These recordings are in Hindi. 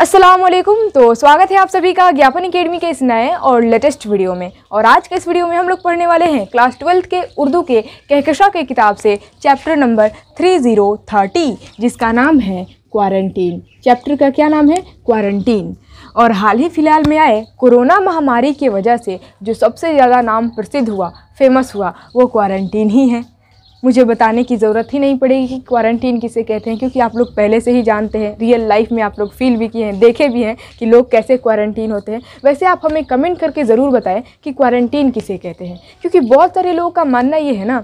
असलम तो स्वागत है आप सभी का ज्ञापन अकेडमी के इस नए और लेटेस्ट वीडियो में और आज के इस वीडियो में हम लोग पढ़ने वाले हैं क्लास ट्वेल्थ के उर्दू के कहकशा के किताब से chapter number three zero thirty जिसका नाम है क्वारंटीन चैप्टर का क्या नाम है क्वारंटीन और हाल ही फ़िलहाल में आए कोरोना महामारी की वजह से जो सबसे ज़्यादा नाम प्रसिद्ध हुआ फेमस हुआ वो क्वारंटीन ही है मुझे बताने की ज़रूरत ही नहीं पड़ेगी कि क्वारंटीन किसे कहते हैं क्योंकि आप लोग पहले से ही जानते हैं रियल लाइफ में आप लोग फील भी किए हैं देखे भी हैं कि लोग कैसे क्वारंटीन होते हैं वैसे आप हमें कमेंट करके ज़रूर बताएं कि क्वारंटीन किसे कहते हैं क्योंकि बहुत सारे लोगों का मानना ये है ना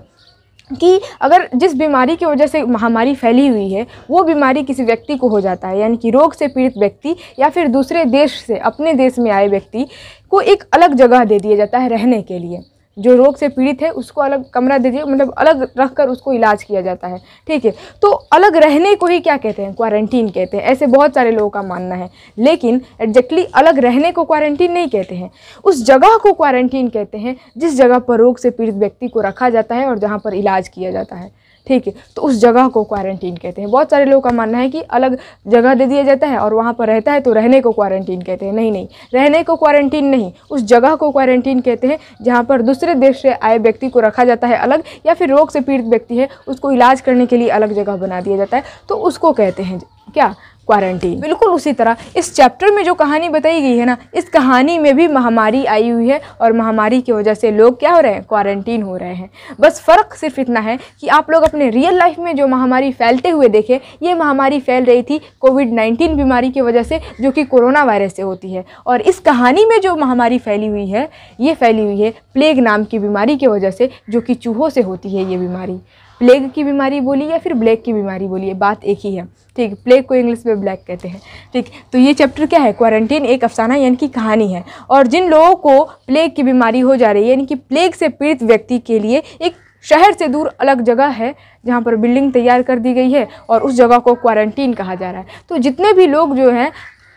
कि अगर जिस बीमारी की वजह से महामारी फैली हुई है वो बीमारी किसी व्यक्ति को हो जाता है यानी कि रोग से पीड़ित व्यक्ति या फिर दूसरे देश से अपने देश में आए व्यक्ति को एक अलग जगह दे दिया जाता है रहने के लिए जो रोग से पीड़ित है उसको अलग कमरा दीजिए मतलब अलग रख कर उसको इलाज किया जाता है ठीक है तो अलग रहने को ही क्या कहते हैं क्वारंटीन कहते हैं ऐसे बहुत सारे लोगों का मानना है लेकिन एग्जैक्टली अलग रहने को क्वारंटीन नहीं कहते हैं उस जगह को क्वारंटीन कहते हैं जिस जगह पर रोग से पीड़ित व्यक्ति को रखा जाता है और जहाँ पर इलाज किया जाता है ठीक है तो उस जगह को क्वारंटीन कहते हैं बहुत सारे लोगों का मानना है कि अलग जगह दे दिया जाता है और वहाँ पर रहता है तो रहने को क्वारंटीन कहते हैं नहीं नहीं रहने को क्वारंटीन नहीं उस जगह को क्वारंटीन कहते हैं जहाँ पर दूसरे देश से आए व्यक्ति को रखा जाता है अलग या फिर रोग से पीड़ित व्यक्ति है उसको इलाज करने के लिए अलग जगह बना दिया जाता है तो उसको कहते हैं क्या क्वारंटीन बिल्कुल उसी तरह इस चैप्टर में जो कहानी बताई गई है ना इस कहानी में भी महामारी आई हुई है और महामारी की वजह से लोग क्या हो रहे हैं क्वारंटीन हो रहे हैं बस फ़र्क सिर्फ इतना है कि आप लोग अपने रियल लाइफ में जो महामारी फैलते हुए देखें ये महामारी फैल रही थी कोविड नाइन्टीन बीमारी की वजह से जो कि कोरोना वायरस से होती है और इस कहानी में जो महामारी फैली हुई है ये फैली हुई है प्लेग नाम की बीमारी की वजह से जो कि चूहों से होती है ये बीमारी प्लेग की बीमारी बोली या फिर ब्लैक की बीमारी बोली बात एक ही है ठीक प्लेग को इंग्लिश में ब्लैक कहते हैं ठीक तो ये चैप्टर क्या है क्वारंटीन एक अफसाना यानी कि कहानी है और जिन लोगों को प्लेग की बीमारी हो जा रही है यानी कि प्लेग से पीड़ित व्यक्ति के लिए एक शहर से दूर अलग जगह है जहाँ पर बिल्डिंग तैयार कर दी गई है और उस जगह को क्वारंटीन कहा जा रहा है तो जितने भी लोग जो हैं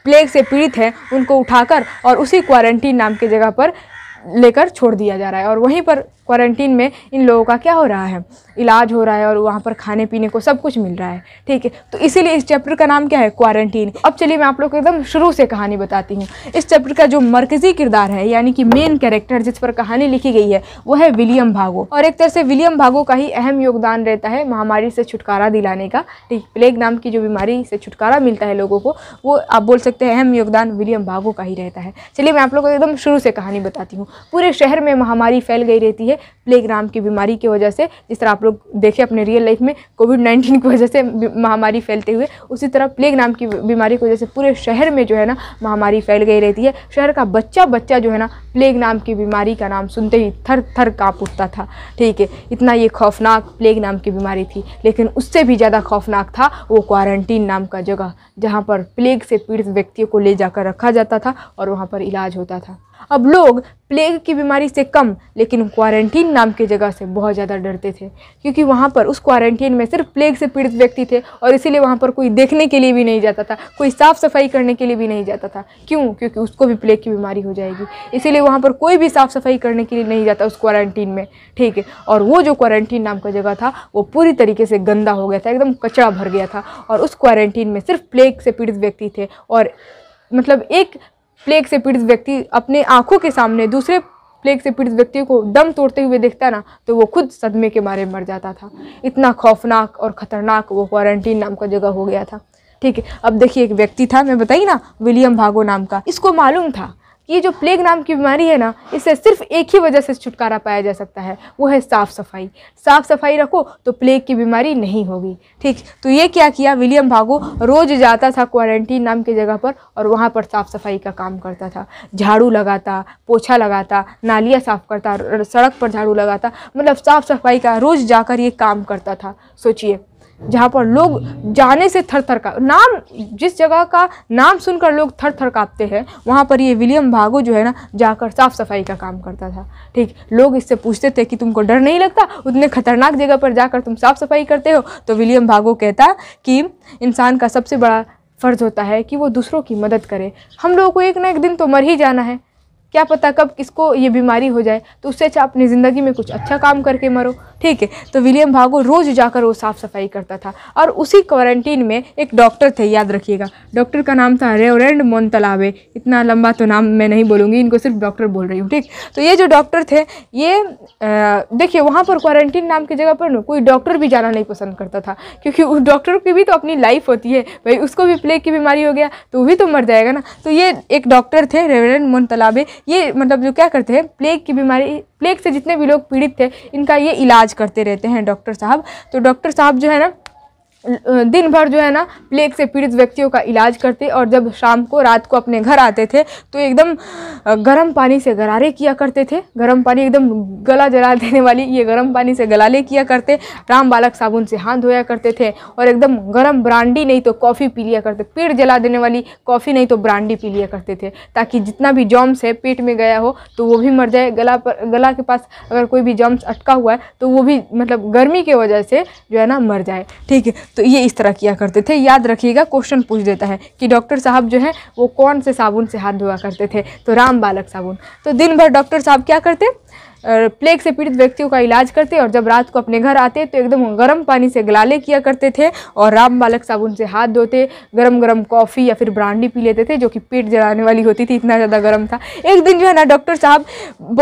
प्लेग से पीड़ित हैं उनको उठाकर और उसी क्वारंटीन नाम के जगह पर लेकर छोड़ दिया जा रहा है और वहीं पर क्वारंटीन में इन लोगों का क्या हो रहा है इलाज हो रहा है और वहाँ पर खाने पीने को सब कुछ मिल रहा है ठीक है तो इसीलिए इस चैप्टर का नाम क्या है क्वारंटीन अब चलिए मैं आप लोग को एकदम शुरू से कहानी बताती हूँ इस चैप्टर का जो मरकज़ी किरदार है यानी कि मेन कैरेक्टर जिस पर कहानी लिखी गई है वो है विलियम भागो और एक तरह से विलियम भागो का ही अहम योगदान रहता है महामारी से छुटकारा दिलाने का ठीक प्लेग नाम की जो बीमारी से छुटकारा मिलता है लोगों को वो आप बोल सकते हैं अहम योगदान विलियम भागो का ही रहता है चलिए मैं आप लोग को एकदम शुरू से कहानी बताती हूँ पूरे शहर में महामारी फैल गई रहती है प्लेग नाम की बीमारी की वजह से जिस तरह आप लोग देखें अपने रियल लाइफ में कोविड नाइन्टीन की वजह से महामारी फैलते हुए उसी तरह प्लेग नाम की बीमारी की वजह से पूरे शहर में जो है ना महामारी फैल गई रहती है शहर का बच्चा बच्चा जो है ना प्लेग नाम की बीमारी का नाम सुनते ही थर थर काँप उठता था ठीक है इतना ये खौफनाक प्लेग नाम की बीमारी थी लेकिन उससे भी ज़्यादा खौफनाक था वो क्वारंटीन नाम का जगह जहाँ पर प्लेग से पीड़ित व्यक्तियों को ले जाकर रखा जाता था और वहाँ पर इलाज होता था अब लोग प्लेग की बीमारी से कम लेकिन क्वारंटीन नाम की जगह से बहुत ज़्यादा डरते थे क्योंकि वहाँ पर उस क्वारंटीन में सिर्फ प्लेग से पीड़ित व्यक्ति थे और इसीलिए वहाँ पर कोई देखने के लिए भी नहीं जाता था कोई साफ़ सफाई करने के लिए भी नहीं जाता था क्यों क्योंकि उसको भी प्लेग की बीमारी हो जाएगी इसीलिए वहाँ पर कोई भी साफ़ सफाई करने के लिए नहीं जाता उस क्वारंटीन में ठीक है और वो जो क्वारंटीन नाम का जगह था वो पूरी तरीके से गंदा हो गया था एकदम कचरा भर गया था और उस क्वारंटीन में सिर्फ प्लेग से पीड़ित व्यक्ति थे और मतलब एक प्लेग से पीड़ित व्यक्ति अपने आंखों के सामने दूसरे प्लेग से पीड़ित व्यक्ति को दम तोड़ते हुए देखता ना तो वो खुद सदमे के मारे मर जाता था इतना खौफनाक और ख़तरनाक वो क्वारंटीन नाम का जगह हो गया था ठीक है अब देखिए एक व्यक्ति था मैं बताई ना विलियम भागो नाम का इसको मालूम था ये जो प्लेग नाम की बीमारी है ना इससे सिर्फ एक ही वजह से छुटकारा पाया जा सकता है वो है साफ़ सफाई साफ़ सफाई रखो तो प्लेग की बीमारी नहीं होगी ठीक तो ये क्या किया विलियम भागो रोज़ जाता था क्वारंटीन नाम की जगह पर और वहाँ पर साफ़ सफाई का काम करता था झाड़ू लगाता पोछा लगाता नालियाँ साफ़ करता सड़क पर झाड़ू लगाता मतलब साफ़ सफाई का रोज़ जाकर ये काम करता था सोचिए जहाँ पर लोग जाने से थर थर का नाम जिस जगह का नाम सुनकर लोग थर थर काँपते हैं वहाँ पर ये विलियम भागो जो है ना जाकर साफ़ सफाई का काम करता था ठीक लोग इससे पूछते थे कि तुमको डर नहीं लगता उतने खतरनाक जगह पर जाकर तुम साफ़ सफाई करते हो तो विलियम भागो कहता कि इंसान का सबसे बड़ा फ़र्ज़ होता है कि वो दूसरों की मदद करे हम लोगों को एक ना एक दिन तो मर ही जाना है क्या पता कब किसको ये बीमारी हो जाए तो उससे अच्छा अपनी ज़िंदगी में कुछ अच्छा काम करके मरो ठीक है तो विलियम भागो रोज़ जाकर वो साफ़ सफाई करता था और उसी क्वारंटीन में एक डॉक्टर थे याद रखिएगा डॉक्टर का नाम था रेवरेंड मोनतलावे इतना लंबा तो नाम मैं नहीं बोलूँगी इनको सिर्फ डॉक्टर बोल रही हूँ ठीक तो ये जो डॉक्टर थे ये देखिए वहाँ पर क्वारंटीन नाम की जगह पर ना कोई डॉक्टर भी जाना नहीं पसंद करता था क्योंकि उस डॉक्टर की भी तो अपनी लाइफ होती है भाई उसको भी प्लेग की बीमारी हो गया तो भी तो मर जाएगा ना तो ये एक डॉक्टर थे रेवरेंड मोनतलावे ये मतलब जो क्या करते हैं प्लेग की बीमारी प्लेग से जितने भी लोग पीड़ित थे इनका ये इलाज करते रहते हैं डॉक्टर साहब तो डॉक्टर साहब जो है ना दिन भर जो है ना प्लेग से पीड़ित व्यक्तियों का इलाज करते और जब शाम को रात को अपने घर आते थे तो एकदम गर्म पानी से गरारे किया करते थे गर्म पानी एकदम गला जला देने वाली ये गर्म पानी से गलाले किया करते राम बालक साबुन से हाथ धोया करते थे और एकदम गर्म ब्रांडी नहीं तो कॉफ़ी पी लिया करते पेट जला देने वाली कॉफ़ी नहीं तो ब्रांडी पी लिया करते थे ताकि जितना भी जॉम्स है पेट में गया हो तो वो भी मर जाए गला पर गला के पास अगर कोई भी जॉम्स अटका हुआ है तो वो भी मतलब गर्मी के वजह से जो है ना मर जाए ठीक है तो ये इस तरह किया करते थे याद रखिएगा क्वेश्चन पूछ देता है कि डॉक्टर साहब जो है वो कौन से साबुन से हाथ धोया करते थे तो राम बालक साबुन तो दिन भर डॉक्टर साहब क्या करते प्लेग से पीड़ित व्यक्तियों का इलाज करते और जब रात को अपने घर आते तो एकदम गर्म पानी से गलाले किया करते थे और राम बालक साबुन से हाथ धोते गरम गरम कॉफ़ी या फिर ब्रांडी पी लेते थे जो कि पेट जलाने वाली होती थी इतना ज़्यादा गर्म था एक दिन जो है ना डॉक्टर साहब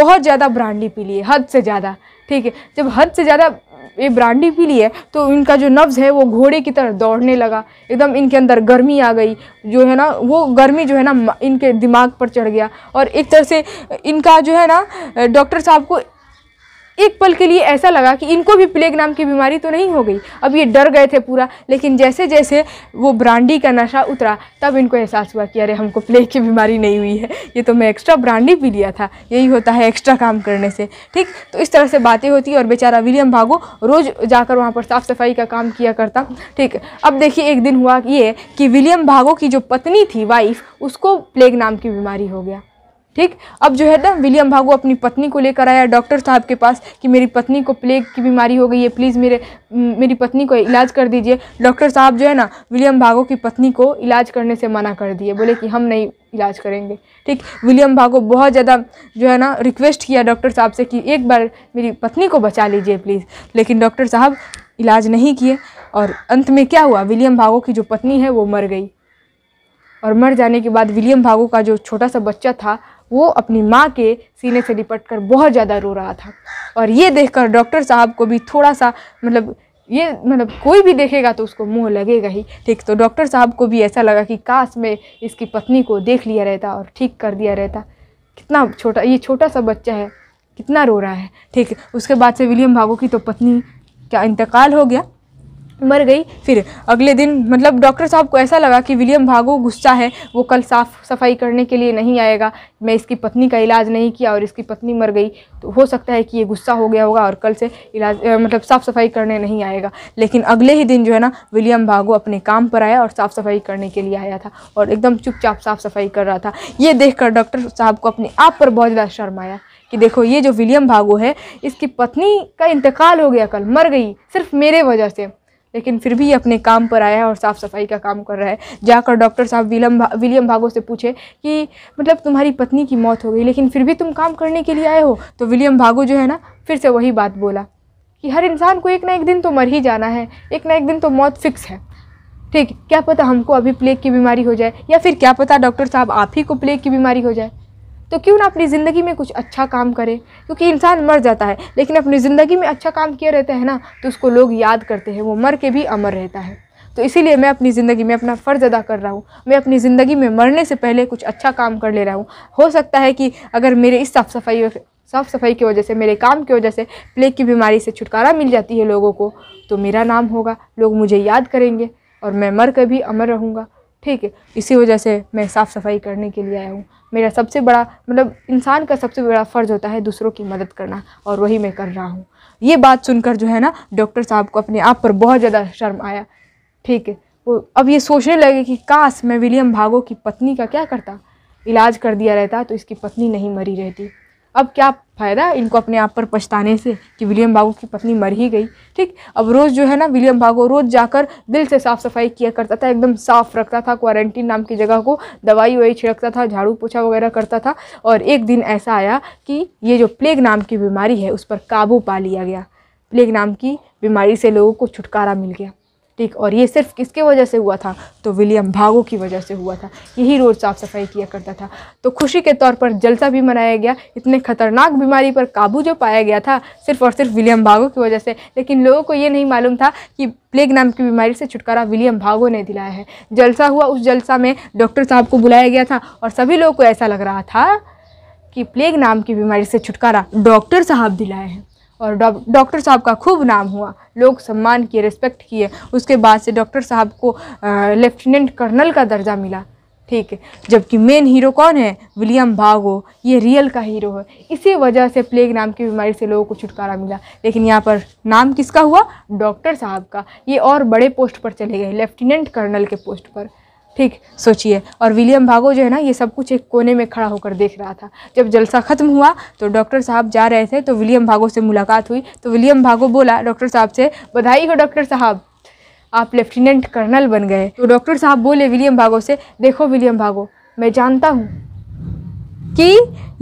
बहुत ज़्यादा ब्रांडी पी लिए हद से ज़्यादा ठीक है जब हद से ज़्यादा ये ब्रांडी पी ली है तो इनका जो नब्ज़ है वो घोड़े की तरह दौड़ने लगा एकदम इनके अंदर गर्मी आ गई जो है ना वो गर्मी जो है ना इनके दिमाग पर चढ़ गया और एक तरह से इनका जो है ना डॉक्टर साहब को एक पल के लिए ऐसा लगा कि इनको भी प्लेग नाम की बीमारी तो नहीं हो गई अब ये डर गए थे पूरा लेकिन जैसे जैसे वो ब्रांडी का नशा उतरा तब इनको एहसास हुआ कि अरे हमको प्लेग की बीमारी नहीं हुई है ये तो मैं एक्स्ट्रा ब्रांडी पी लिया था यही होता है एक्स्ट्रा काम करने से ठीक तो इस तरह से बातें होती और बेचारा विलियम भागो रोज़ जाकर वहाँ पर साफ़ सफाई का काम किया करता ठीक अब देखिए एक दिन हुआ ये कि विलियम भागो की जो पत्नी थी वाइफ उसको प्लेग नाम की बीमारी हो गया ठीक अब जो है ना विलियम भागो अपनी पत्नी को लेकर आया डॉक्टर साहब के पास कि मेरी पत्नी को प्लेग की बीमारी हो गई है प्लीज़ मेरे मेरी पत्नी को इलाज कर दीजिए डॉक्टर साहब जो है ना विलियम भागो की पत्नी को इलाज करने से मना कर दिए बोले कि हम नहीं इलाज करेंगे ठीक विलियम भागो बहुत ज़्यादा जो है ना रिक्वेस्ट किया डॉक्टर साहब से कि एक बार मेरी पत्नी को बचा लीजिए प्लीज़ लेकिन डॉक्टर साहब इलाज नहीं किए और अंत में क्या हुआ विलियम भागो की जो पत्नी है वो मर गई और मर जाने के बाद विलियम भागो का जो छोटा सा बच्चा था वो अपनी माँ के सीने से लिपट कर बहुत ज़्यादा रो रहा था और ये देखकर डॉक्टर साहब को भी थोड़ा सा मतलब ये मतलब कोई भी देखेगा तो उसको मुंह लगेगा ही ठीक तो डॉक्टर साहब को भी ऐसा लगा कि काश मैं इसकी पत्नी को देख लिया रहता और ठीक कर दिया रहता कितना छोटा ये छोटा सा बच्चा है कितना रो रहा है ठीक उसके बाद से विलियम भागो की तो पत्नी का इंतकाल हो गया मर गई फिर अगले दिन मतलब डॉक्टर साहब को ऐसा लगा कि विलियम भागो गुस्सा है वो कल साफ सफाई करने के लिए नहीं आएगा मैं इसकी पत्नी का इलाज नहीं किया और इसकी पत्नी मर गई तो हो सकता है कि ये गुस्सा हो गया होगा और कल से इलाज मतलब साफ़ सफाई करने नहीं आएगा लेकिन अगले ही दिन जो है ना विलियम भागो अपने काम पर आया और साफ़ सफाई करने के लिए आया था और एकदम चुपचाप साफ़ सफाई कर रहा था ये देख डॉक्टर साहब को अपने आप पर बहुत ज़्यादा शर्म आया कि देखो ये जो विलियम भागो है इसकी पत्नी का इंतकाल हो गया कल मर गई सिर्फ मेरे वजह से लेकिन फिर भी अपने काम पर आया है और साफ़ सफाई का काम कर रहा है जाकर डॉक्टर साहब विलम भा, विलियम भागो से पूछे कि मतलब तुम्हारी पत्नी की मौत हो गई लेकिन फिर भी तुम काम करने के लिए आए हो तो विलियम भागो जो है ना फिर से वही बात बोला कि हर इंसान को एक ना एक दिन तो मर ही जाना है एक ना एक दिन तो मौत फिक्स है ठीक क्या पता हमको अभी प्लेग की बीमारी हो जाए या फिर क्या पता डॉक्टर साहब आप ही को प्लेग की बीमारी हो जाए तो क्यों ना अपनी ज़िंदगी में कुछ अच्छा काम करें क्योंकि इंसान मर जाता है लेकिन अपनी ज़िंदगी में अच्छा काम किए रहते हैं ना तो उसको लोग याद करते हैं वो मर के भी अमर रहता है तो इसीलिए मैं अपनी ज़िंदगी में अपना फ़र्ज़ अदा कर रहा हूँ मैं अपनी ज़िंदगी में मरने से पहले कुछ अच्छा काम कर ले रहा हूँ हो सकता है कि अगर मेरे इस साफ़ सफाई साफ़ सफाई की वजह से मेरे काम की वजह से प्लेग की बीमारी से छुटकारा मिल जाती है लोगों को तो मेरा नाम होगा लोग मुझे याद करेंगे और मैं मर कर भी अमर रहूँगा ठीक है इसी वजह से मैं साफ़ सफाई करने के लिए आया हूँ मेरा सबसे बड़ा मतलब इंसान का सबसे बड़ा फ़र्ज़ होता है दूसरों की मदद करना और वही मैं कर रहा हूँ ये बात सुनकर जो है ना डॉक्टर साहब को अपने आप पर बहुत ज़्यादा शर्म आया ठीक है वो अब ये सोचने लगे कि काश मैं विलियम भागो की पत्नी का क्या करता इलाज कर दिया रहता तो इसकी पत्नी नहीं मरी रहती अब क्या फ़ायदा इनको अपने आप पर पछताने से कि विलियम भागो की पत्नी मर ही गई ठीक अब रोज़ जो है ना विलियम भागो रोज़ जाकर दिल से साफ़ सफाई किया करता था एकदम साफ़ रखता था क्वारंटीन नाम की जगह को दवाई ववाई छिड़कता था झाड़ू पोछा वगैरह करता था और एक दिन ऐसा आया कि ये जो प्लेग नाम की बीमारी है उस पर काबू पा लिया गया प्लेग नाम की बीमारी से लोगों को छुटकारा मिल गया ठीक और ये सिर्फ किसके वजह से हुआ था तो विलियम भागो की वजह से हुआ था यही रोज़ साफ़ सफाई किया करता था तो खुशी के तौर पर जलसा भी मनाया गया इतने ख़तरनाक बीमारी पर काबू जो पाया गया था सिर्फ और सिर्फ विलियम भागो की वजह से लेकिन लोगों को ये नहीं मालूम था कि प्लेग नाम की बीमारी से छुटकारा विलियम भागो ने दिलाया है जलसा हुआ उस जलसा में डॉक्टर साहब को बुलाया गया था और सभी लोगों को ऐसा लग रहा था कि प्लेग नाम की बीमारी से छुटकारा डॉक्टर साहब दिलाए हैं और डॉक्टर साहब का खूब नाम हुआ लोग सम्मान किए रिस्पेक्ट किए उसके बाद से डॉक्टर साहब को लेफ्टिनेंट कर्नल का दर्जा मिला ठीक है जबकि मेन हीरो कौन है विलियम भागो ये रियल का हीरो है इसी वजह से प्लेग नाम की बीमारी से लोगों को छुटकारा मिला लेकिन यहाँ पर नाम किसका हुआ डॉक्टर साहब का ये और बड़े पोस्ट पर चले गए लेफ्टिनेंट कर्नल के पोस्ट पर ठीक सोचिए और विलियम भागो जो है ना ये सब कुछ एक कोने में खड़ा होकर देख रहा था जब जलसा ख़त्म हुआ तो डॉक्टर साहब जा रहे थे तो विलियम भागो से मुलाकात हुई तो विलियम भागो बोला डॉक्टर साहब से बधाई हो डॉक्टर साहब आप लेफ्टिनेंट कर्नल बन गए तो डॉक्टर साहब बोले विलियम भागो से देखो विलियम भागो मैं जानता हूँ कि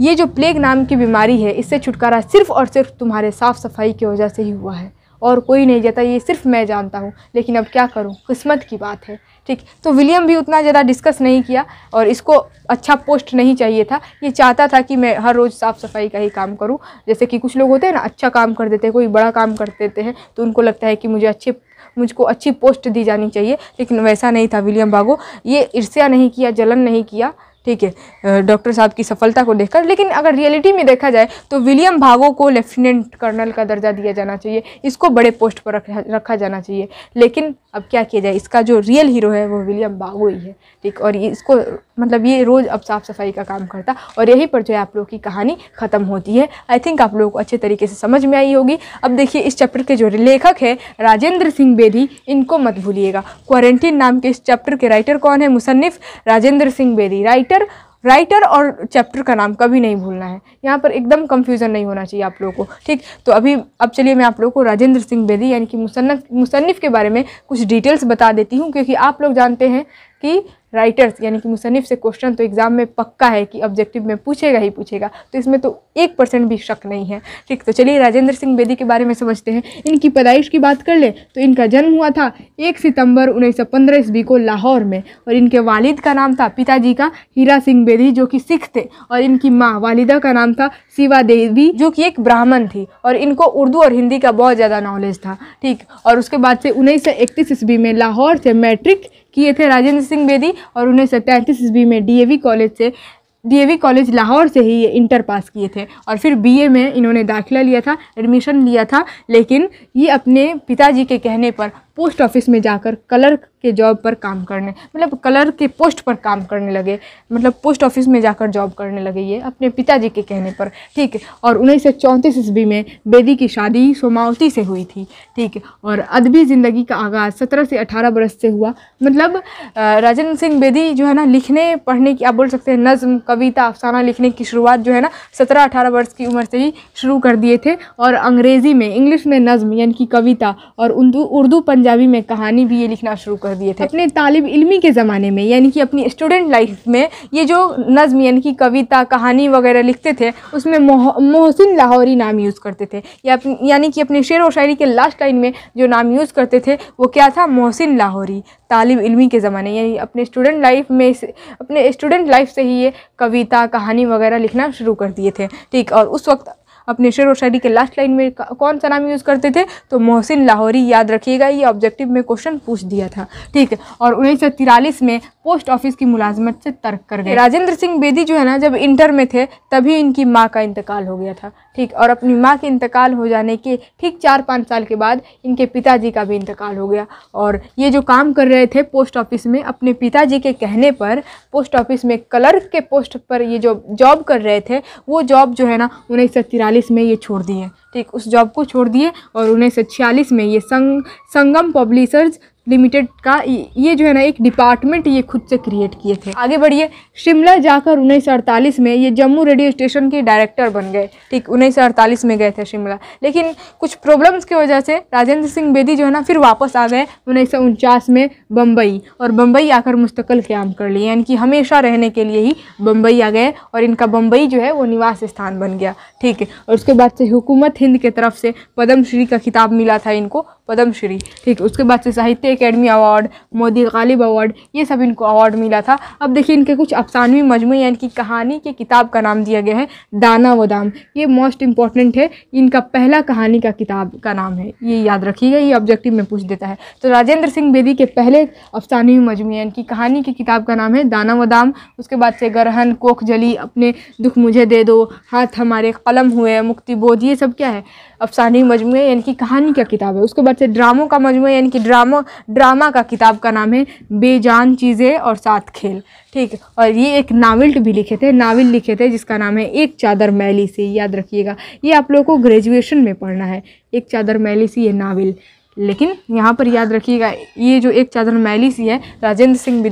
ये जो प्लेग नाम की बीमारी है इससे छुटकारा सिर्फ और सिर्फ तुम्हारे साफ़ सफाई की वजह से ही हुआ है और कोई नहीं जाता ये सिर्फ मैं जानता हूँ लेकिन अब क्या करूँ किस्मत की बात है ठीक तो विलियम भी उतना ज़्यादा डिस्कस नहीं किया और इसको अच्छा पोस्ट नहीं चाहिए था ये चाहता था कि मैं हर रोज़ साफ़ सफाई का ही काम करूँ जैसे कि कुछ लोग होते हैं ना अच्छा काम कर देते हैं कोई बड़ा काम कर देते हैं तो उनको लगता है कि मुझे अच्छे मुझको अच्छी पोस्ट दी जानी चाहिए लेकिन वैसा नहीं था विलियम बागो ये ईर्ष्या नहीं किया जलन नहीं किया ठीक है डॉक्टर साहब की सफलता को देखकर लेकिन अगर रियलिटी में देखा जाए तो विलियम भागो को लेफ्टिनेंट कर्नल का दर्जा दिया जाना चाहिए इसको बड़े पोस्ट पर रखा रखा जाना चाहिए लेकिन अब क्या किया जाए इसका जो रियल हीरो है वो विलियम भागो ही है ठीक और इसको मतलब ये रोज़ अब साफ़ सफाई का काम करता और यहीं पर जो है आप लोगों की कहानी ख़त्म होती है आई थिंक आप लोगों को अच्छे तरीके से समझ में आई होगी अब देखिए इस चैप्टर के जो लेखक है राजेंद्र सिंह बेदी इनको मत भूलिएगा क्वारंटीन नाम के इस चैप्टर के राइटर कौन है मुसन्फ़ Rajinder Singh Bedi right writer writer और चैप्टर का नाम कभी नहीं भूलना है यहाँ पर एकदम कंफ्यूजन नहीं होना चाहिए आप लोगों को ठीक तो अभी अब चलिए मैं आप लोगों को राजेंद्र सिंह बेदी यानी कि मुसन्फ मुसन्फ़ के बारे में कुछ डिटेल्स बता देती हूँ क्योंकि आप लोग जानते हैं कि राइटर्स यानी कि मुसनफ़ से क्वेश्चन तो एग्ज़ाम में पक्का है कि ऑब्जेक्टिव में पूछेगा ही पूछेगा तो इसमें तो एक परसेंट भी शक नहीं है ठीक तो चलिए राजेंद्र सिंह बेदी के बारे में समझते हैं इनकी पैदाइश की बात कर लें तो इनका जन्म हुआ था एक सितंबर उन्नीस सौ पंद्रह ईस्वी को लाहौर में और इनके वालिद का नाम था पिताजी का हीरा सिंह बेदी जो कि सिख थे और इनकी माँ वालिदा का नाम था शिवा देवी जो कि एक ब्राह्मण थी और इनको उर्दू और हिंदी का बहुत ज़्यादा नॉलेज था ठीक और उसके बाद से उन्नीस सौ इकतीस ईस्वी में लाहौर से मैट्रिक किए थे राजेंद्र सिंह बेदी और उन्हें सैंतीस ईस्वी में डीएवी कॉलेज से डीएवी कॉलेज लाहौर से ही ये इंटर पास किए थे और फिर बीए में इन्होंने दाखिला लिया था एडमिशन लिया था लेकिन ये अपने पिताजी के कहने पर पोस्ट ऑफिस में जाकर कलर के जॉब पर काम करने मतलब कलर के पोस्ट पर काम करने लगे मतलब पोस्ट ऑफिस में जाकर जॉब करने लगे ये अपने पिताजी के कहने पर ठीक है और उन्नीस सौ चौंतीस ईस्वी में बेदी की शादी सोमावती से हुई थी ठीक है और अदबी ज़िंदगी का आगाज़ सत्रह से अठारह बरस से हुआ मतलब राजेंद्र सिंह बेदी जो है ना लिखने पढ़ने की आप बोल सकते हैं नज़म कविता अफसाना लिखने की शुरुआत जो है ना सत्रह अठारह वर्ष की उम्र से ही शुरू कर दिए थे और अंग्रेज़ी में इंग्लिश में नज़म यानी कि कविता और उर्दू पंजाबी पंजाबी में कहानी भी ये लिखना शुरू कर दिए थे अपने तालब इलमी के ज़माने में यानी कि अपनी स्टूडेंट लाइफ में ये जो नज़म यानी कि कविता कहानी वगैरह लिखते थे उसमें मोहसिन लाहौरी नाम यूज़ करते थे या यानी कि अपने शेर व शायरी के लास्ट लाइन में जो नाम यूज़ करते थे वो क्या था मोहसिन लाहौरी तालब इलमी के ज़माने यानी अपने स्टूडेंट लाइफ में अपने स्टूडेंट लाइफ से ही ये कविता कहानी वगैरह लिखना शुरू कर दिए थे ठीक और उस वक्त अपने शेर व शायरी के लास्ट लाइन में कौन सा नाम यूज़ करते थे तो मोहसिन लाहौरी याद रखिएगा ये ऑब्जेक्टिव में क्वेश्चन पूछ दिया था ठीक है और उन्नीस में पोस्ट ऑफिस की मुलाजमत से तर्क कर गए राजेंद्र सिंह बेदी जो है ना जब इंटर में थे तभी इनकी माँ का इंतकाल हो गया था ठीक और अपनी माँ के इंतकाल हो जाने के ठीक चार पाँच साल के बाद इनके पिताजी का भी इंतकाल हो गया और ये जो काम कर रहे थे पोस्ट ऑफिस में अपने पिताजी के कहने पर पोस्ट ऑफिस में क्लर्क के पोस्ट पर ये जो जॉब कर रहे थे वो जॉब जो है ना उन्नीस छियालीस में ये छोड़ दिए ठीक उस जॉब को छोड़ दिए और उन्नीस सौ छियालीस में ये संग संगम पब्लिशर्स लिमिटेड का ये जो है ना एक डिपार्टमेंट ये खुद से क्रिएट किए थे आगे बढ़िए शिमला जाकर उन्नीस में ये जम्मू रेडियो स्टेशन के डायरेक्टर बन गए ठीक उन्नीस में गए थे शिमला लेकिन कुछ प्रॉब्लम्स की वजह से राजेंद्र सिंह बेदी जो है ना फिर वापस आ गए उन्नीस में बम्बई और बम्बई आकर मुस्तकिल क्याम कर लिए यानी कि हमेशा रहने के लिए ही बम्बई आ गए और इनका बम्बई जो है वो निवास स्थान बन गया ठीक है और उसके बाद से हुकूमत हिंद के तरफ से पद्मश्री का खिताब मिला था इनको पद्मश्री ठीक है उसके बाद से Sahitya academy award Modi Ghalib award ये सब इनको अवार्ड मिला था अब देखिए इनके कुछ अफसानवी मजमू या इनकी कहानी की किताब का नाम दिया गया है दाना व दाम ये मोस्ट इंपॉर्टेंट है इनका पहला कहानी का किताब का नाम है ये याद रखिएगा ये ऑब्जेक्टिव में पूछ देता है तो राजेंद्र सिंह बेदी के पहले अफसानवी मजमू या इनकी कहानी की किताब का नाम है दाना व दाम उसके बाद से ग्रहण कोख जली अपने दुख मुझे दे दो हाथ हमारे कलम हुए मुक्ति बोध ये सब क्या है अफसानी मजमू यानी कि कहानी का किताब है उसके बाद से ड्रामों का मजमू यानी कि ड्रामो ड्रामा का किताब का नाम है बेजान चीज़ें और सात खेल ठीक और ये एक नावल्ट भी लिखे थे नावल लिखे थे जिसका नाम है एक चादर मैली से याद रखिएगा ये आप लोगों को ग्रेजुएशन में पढ़ना है एक चादर मैली से ये नावल लेकिन यहाँ पर याद रखिएगा ये जो एक चादर मैली सी है राजेंद्र सिंह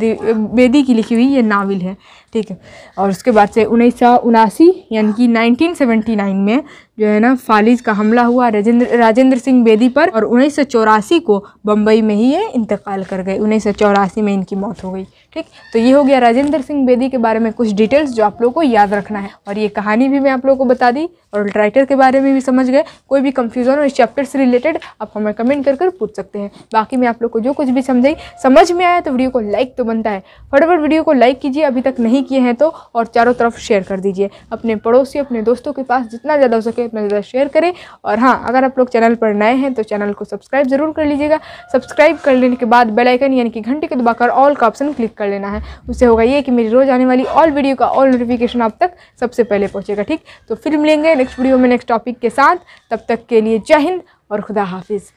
बेदी की लिखी हुई ये नावल है ठीक है और उसके बाद से उन्नीस यानी कि 1979 में जो है ना फालिज का हमला हुआ राजेंद्र राजेंद्र सिंह बेदी पर और उन्नीस को बम्बई में ही ये इंतकाल कर गए उन्नीस में इनकी मौत हो गई ठीक तो ये हो गया राजेंद्र सिंह बेदी के बारे में कुछ डिटेल्स जो आप लोग को याद रखना है और ये कहानी भी मैं आप लोगों को बता दी और राइटर के बारे में भी समझ गए कोई भी कंफ्यूज़न और इस चैप्टर से रिलेटेड आप हमें कमेंट कर कर पूछ सकते हैं बाकी मैं आप लोग को जो कुछ भी समझाई समझ में आया तो वीडियो को लाइक तो बनता है फटाफट वीडियो को लाइक कीजिए अभी तक नहीं नहीं किए हैं तो और चारों तरफ शेयर कर दीजिए अपने पड़ोसी अपने दोस्तों के पास जितना ज़्यादा हो सके उतना ज़्यादा शेयर करें और हाँ अगर आप लोग चैनल पर नए हैं तो चैनल को सब्सक्राइब ज़रूर कर लीजिएगा सब्सक्राइब कर लेने के बाद बेलाइकन यानी कि घंटे को दबाकर ऑल का ऑप्शन क्लिक कर लेना है उससे होगा ये कि मेरी रोज़ आने वाली ऑल वीडियो का ऑल नोटिफिकेशन आप तक सबसे पहले पहुँचेगा ठीक तो फिर मिलेंगे नेक्स्ट वीडियो में नेक्स्ट टॉपिक के साथ तब तक के लिए जय हिंद और खुदा हाफिज़